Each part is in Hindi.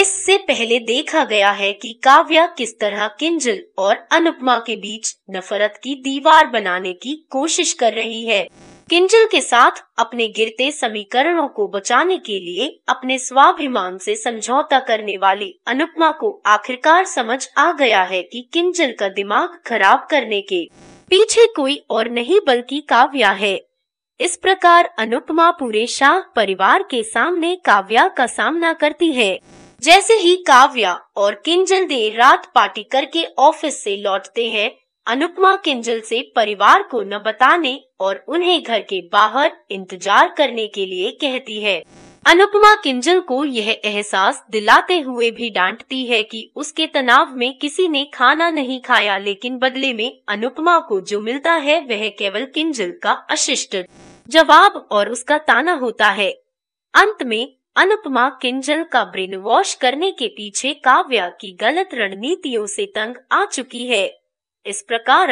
इससे पहले देखा गया है कि काव्या किस तरह किंजल और अनुपमा के बीच नफरत की दीवार बनाने की कोशिश कर रही है किंजल के साथ अपने गिरते समीकरणों को बचाने के लिए अपने स्वाभिमान से समझौता करने वाली अनुपमा को आखिरकार समझ आ गया है कि किंजल का दिमाग खराब करने के पीछे कोई और नहीं बल्कि काव्या है इस प्रकार अनुपमा पूरे शाह परिवार के सामने काव्या का सामना करती है जैसे ही काव्या और किंजल देर रात पार्टी करके ऑफिस से लौटते हैं अनुपमा किंजल से परिवार को न बताने और उन्हें घर के बाहर इंतजार करने के लिए कहती है अनुपमा किंजल को यह एहसास दिलाते हुए भी डांटती है कि उसके तनाव में किसी ने खाना नहीं खाया लेकिन बदले में अनुपमा को जो मिलता है वह केवल किंजल का अशिष्ट जवाब और उसका ताना होता है अंत में अनुपमा किंजल का ब्रेन वॉश करने के पीछे काव्या की गलत रणनीतियों से तंग आ चुकी है इस प्रकार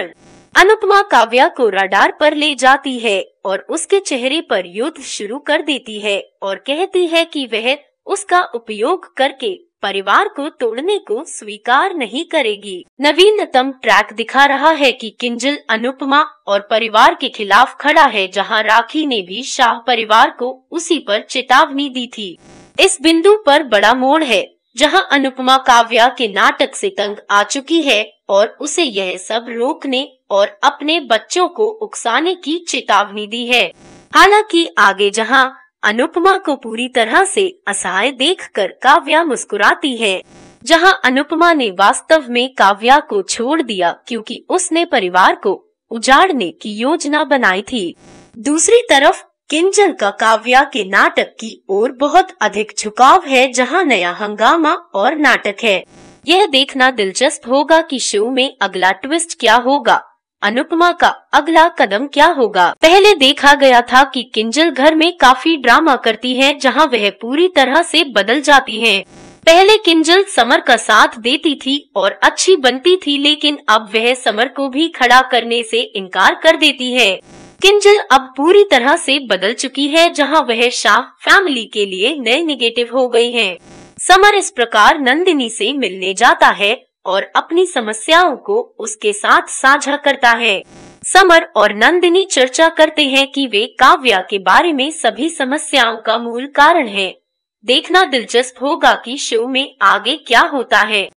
अनुपमा काव्या को रडार पर ले जाती है और उसके चेहरे पर युद्ध शुरू कर देती है और कहती है कि वह उसका उपयोग करके परिवार को तोड़ने को स्वीकार नहीं करेगी नवीनतम ट्रैक दिखा रहा है कि किंजल अनुपमा और परिवार के खिलाफ खड़ा है जहां राखी ने भी शाह परिवार को उसी पर चेतावनी दी थी इस बिंदु पर बड़ा मोड़ है जहां अनुपमा काव्या के नाटक से तंग आ चुकी है और उसे यह सब रोकने और अपने बच्चों को उकसाने की चेतावनी दी है हालांकि आगे जहां अनुपमा को पूरी तरह से असहाय देखकर काव्या मुस्कुराती है जहां अनुपमा ने वास्तव में काव्या को छोड़ दिया क्योंकि उसने परिवार को उजाड़ने की योजना बनाई थी दूसरी तरफ किंजल का काव्या के नाटक की ओर बहुत अधिक झुकाव है जहां नया हंगामा और नाटक है यह देखना दिलचस्प होगा कि शो में अगला ट्विस्ट क्या होगा अनुपमा का अगला कदम क्या होगा पहले देखा गया था कि किंजल घर में काफी ड्रामा करती है जहां वह पूरी तरह से बदल जाती है पहले किंजल समर का साथ देती थी और अच्छी बनती थी लेकिन अब वह समर को भी खड़ा करने से इनकार कर देती है किंजल अब पूरी तरह से बदल चुकी है जहां वह शाह फैमिली के लिए नए निगेटिव हो गयी है समर इस प्रकार नंदिनी से मिलने जाता है और अपनी समस्याओं को उसके साथ साझा करता है समर और नंदिनी चर्चा करते हैं कि वे काव्या के बारे में सभी समस्याओं का मूल कारण है देखना दिलचस्प होगा कि शो में आगे क्या होता है